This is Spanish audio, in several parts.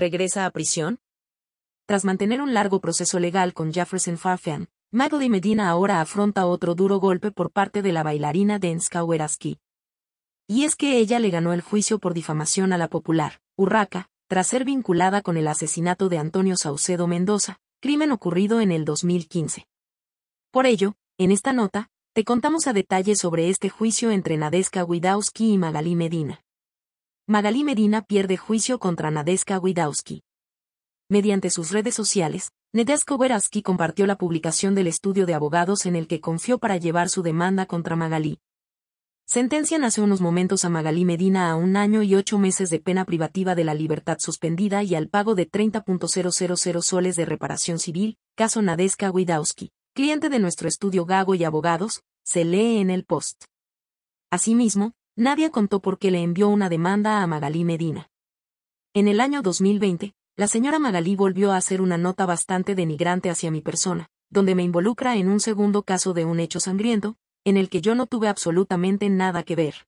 regresa a prisión? Tras mantener un largo proceso legal con Jefferson Farfan, Magali Medina ahora afronta otro duro golpe por parte de la bailarina Denska Weraski. Y es que ella le ganó el juicio por difamación a la popular, Urraca, tras ser vinculada con el asesinato de Antonio Saucedo Mendoza, crimen ocurrido en el 2015. Por ello, en esta nota, te contamos a detalle sobre este juicio entre Nadeska Widowski y Magali Medina. Magalí Medina pierde juicio contra Nadeska Widowski. Mediante sus redes sociales, Nadezka Widowski compartió la publicación del estudio de abogados en el que confió para llevar su demanda contra Magalí. Sentencian hace unos momentos a Magalí Medina a un año y ocho meses de pena privativa de la libertad suspendida y al pago de 30.000 soles de reparación civil, caso Nadeska Widowski, cliente de nuestro estudio Gago y Abogados, se lee en el post. Asimismo, Nadia contó por qué le envió una demanda a Magalí Medina. En el año 2020, la señora Magalí volvió a hacer una nota bastante denigrante hacia mi persona, donde me involucra en un segundo caso de un hecho sangriento, en el que yo no tuve absolutamente nada que ver.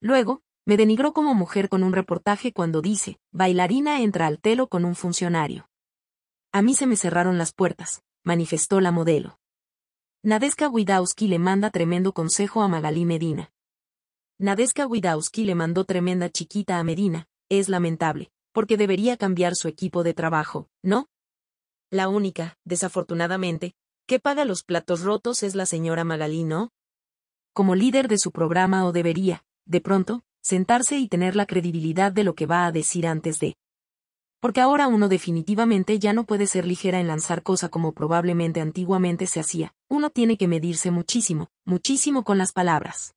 Luego, me denigró como mujer con un reportaje cuando dice, bailarina entra al telo con un funcionario. A mí se me cerraron las puertas, manifestó la modelo. Nadeska Widowski le manda tremendo consejo a Magalí Medina, Nadeska Widowski le mandó tremenda chiquita a Medina, es lamentable, porque debería cambiar su equipo de trabajo, ¿no? La única, desafortunadamente, que paga los platos rotos es la señora Magalí, ¿no? Como líder de su programa o debería, de pronto, sentarse y tener la credibilidad de lo que va a decir antes de. Porque ahora uno definitivamente ya no puede ser ligera en lanzar cosa como probablemente antiguamente se hacía, uno tiene que medirse muchísimo, muchísimo con las palabras.